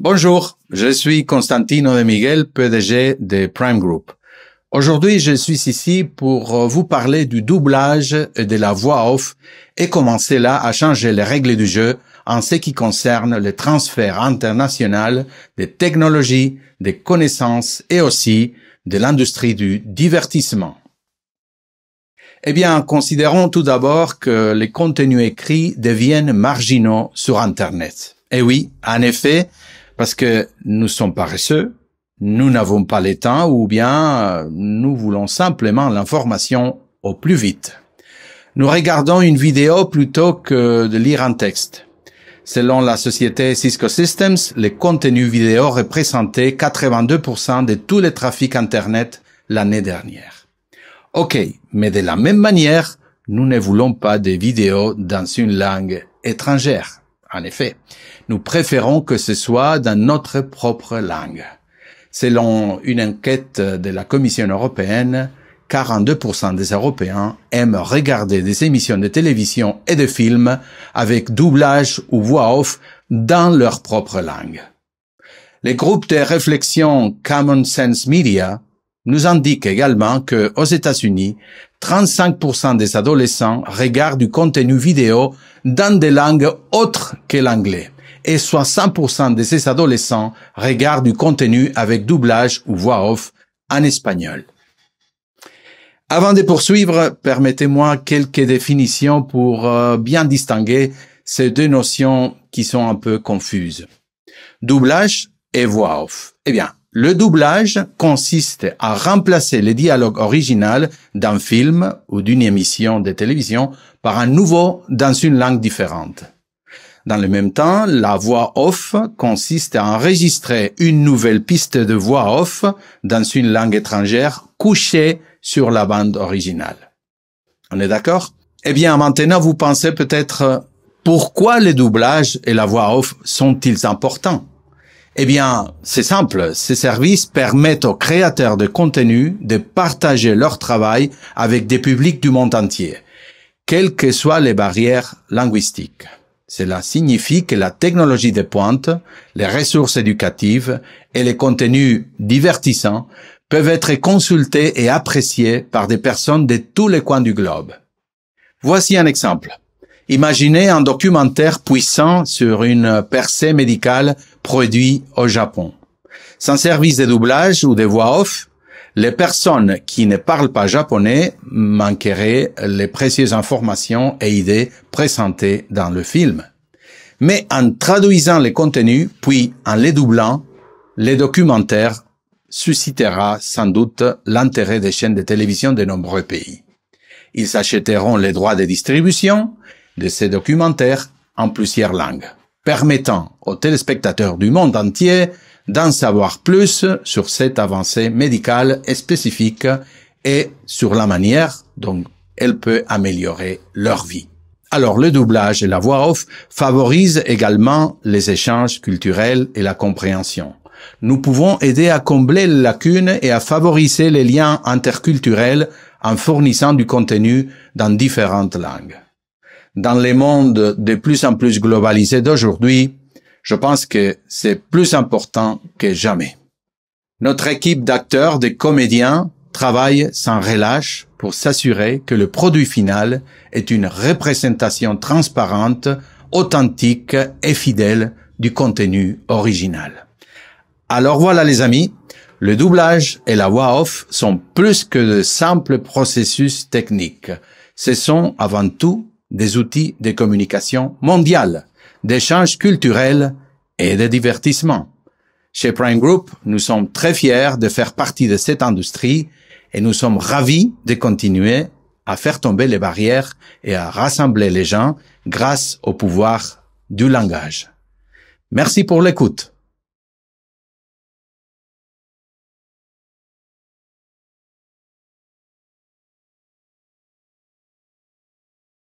Bonjour, je suis Constantino de Miguel, PDG de Prime Group. Aujourd'hui, je suis ici pour vous parler du doublage et de la voix off et commencer là à changer les règles du jeu en ce qui concerne le transfert international des technologies, des connaissances et aussi de l'industrie du divertissement. Eh bien, considérons tout d'abord que les contenus écrits deviennent marginaux sur Internet. Eh oui, en effet, parce que nous sommes paresseux, nous n'avons pas le temps ou bien euh, nous voulons simplement l'information au plus vite. Nous regardons une vidéo plutôt que de lire un texte. Selon la société Cisco Systems, les contenus vidéo représentaient 82% de tous les trafics Internet l'année dernière. Ok, mais de la même manière, nous ne voulons pas des vidéos dans une langue étrangère. En effet, nous préférons que ce soit dans notre propre langue. Selon une enquête de la Commission européenne, 42% des Européens aiment regarder des émissions de télévision et de films avec doublage ou voix off dans leur propre langue. Les groupes de réflexion Common Sense Media nous indique également que, aux États-Unis, 35% des adolescents regardent du contenu vidéo dans des langues autres que l'anglais et 60% de ces adolescents regardent du contenu avec doublage ou voix off en espagnol. Avant de poursuivre, permettez-moi quelques définitions pour euh, bien distinguer ces deux notions qui sont un peu confuses. Doublage et voix off. Eh bien, le doublage consiste à remplacer les dialogues original d'un film ou d'une émission de télévision par un nouveau dans une langue différente. Dans le même temps, la voix off consiste à enregistrer une nouvelle piste de voix off dans une langue étrangère couchée sur la bande originale. On est d'accord Eh bien, maintenant, vous pensez peut-être pourquoi les doublages et la voix off sont-ils importants eh bien, c'est simple. Ces services permettent aux créateurs de contenu de partager leur travail avec des publics du monde entier, quelles que soient les barrières linguistiques. Cela signifie que la technologie de pointe, les ressources éducatives et les contenus divertissants peuvent être consultés et appréciés par des personnes de tous les coins du globe. Voici un exemple. Imaginez un documentaire puissant sur une percée médicale produite au Japon. Sans service de doublage ou de voix off, les personnes qui ne parlent pas japonais manqueraient les précieuses informations et idées présentées dans le film. Mais en traduisant les contenus, puis en les doublant, le documentaire suscitera sans doute l'intérêt des chaînes de télévision de nombreux pays. Ils achèteront les droits de distribution de ces documentaires en plusieurs langues, permettant aux téléspectateurs du monde entier d'en savoir plus sur cette avancée médicale et spécifique et sur la manière dont elle peut améliorer leur vie. Alors le doublage et la voix off favorisent également les échanges culturels et la compréhension. Nous pouvons aider à combler les lacunes et à favoriser les liens interculturels en fournissant du contenu dans différentes langues dans les mondes de plus en plus globalisés d'aujourd'hui, je pense que c'est plus important que jamais. Notre équipe d'acteurs, de comédiens, travaille sans relâche pour s'assurer que le produit final est une représentation transparente, authentique et fidèle du contenu original. Alors voilà les amis, le doublage et la voix off sont plus que de simples processus techniques. Ce sont avant tout des outils de communication mondiale, d'échanges culturels et de divertissement. Chez Prime Group, nous sommes très fiers de faire partie de cette industrie et nous sommes ravis de continuer à faire tomber les barrières et à rassembler les gens grâce au pouvoir du langage. Merci pour l'écoute.